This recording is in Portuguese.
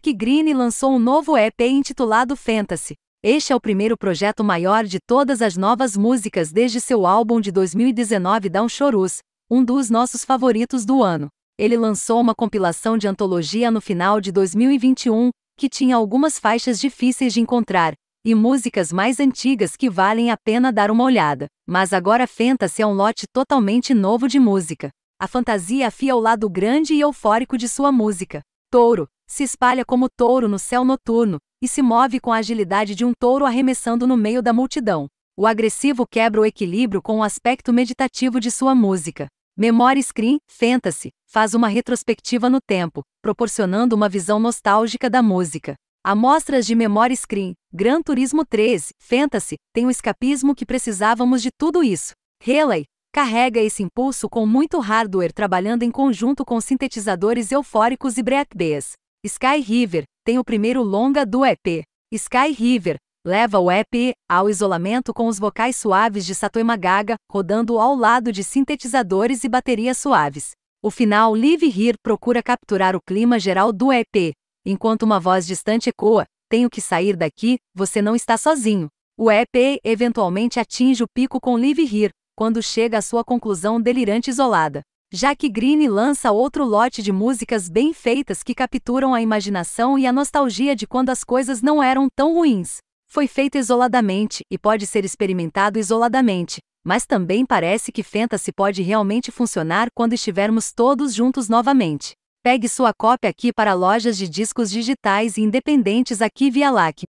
que Green lançou um novo EP intitulado Fantasy. Este é o primeiro projeto maior de todas as novas músicas desde seu álbum de 2019 Down Chorus, um dos nossos favoritos do ano. Ele lançou uma compilação de antologia no final de 2021, que tinha algumas faixas difíceis de encontrar, e músicas mais antigas que valem a pena dar uma olhada. Mas agora Fantasy é um lote totalmente novo de música. A fantasia afia o lado grande e eufórico de sua música touro, se espalha como touro no céu noturno, e se move com a agilidade de um touro arremessando no meio da multidão. O agressivo quebra o equilíbrio com o aspecto meditativo de sua música. Memory Screen, Fantasy, faz uma retrospectiva no tempo, proporcionando uma visão nostálgica da música. Amostras de Memory Screen, Gran Turismo 13, Fantasy, tem o escapismo que precisávamos de tudo isso. Relay, carrega esse impulso com muito hardware trabalhando em conjunto com sintetizadores eufóricos e breakbeats. Sky River tem o primeiro longa do EP. Sky River leva o EP ao isolamento com os vocais suaves de Satoema Gaga, rodando ao lado de sintetizadores e baterias suaves. O final Live Here procura capturar o clima geral do EP. Enquanto uma voz distante ecoa, tenho que sair daqui, você não está sozinho. O EP eventualmente atinge o pico com Live Here, quando chega à sua conclusão delirante isolada. Já que Green lança outro lote de músicas bem feitas que capturam a imaginação e a nostalgia de quando as coisas não eram tão ruins. Foi feito isoladamente e pode ser experimentado isoladamente, mas também parece que Fantasy pode realmente funcionar quando estivermos todos juntos novamente. Pegue sua cópia aqui para lojas de discos digitais e independentes aqui via LAC.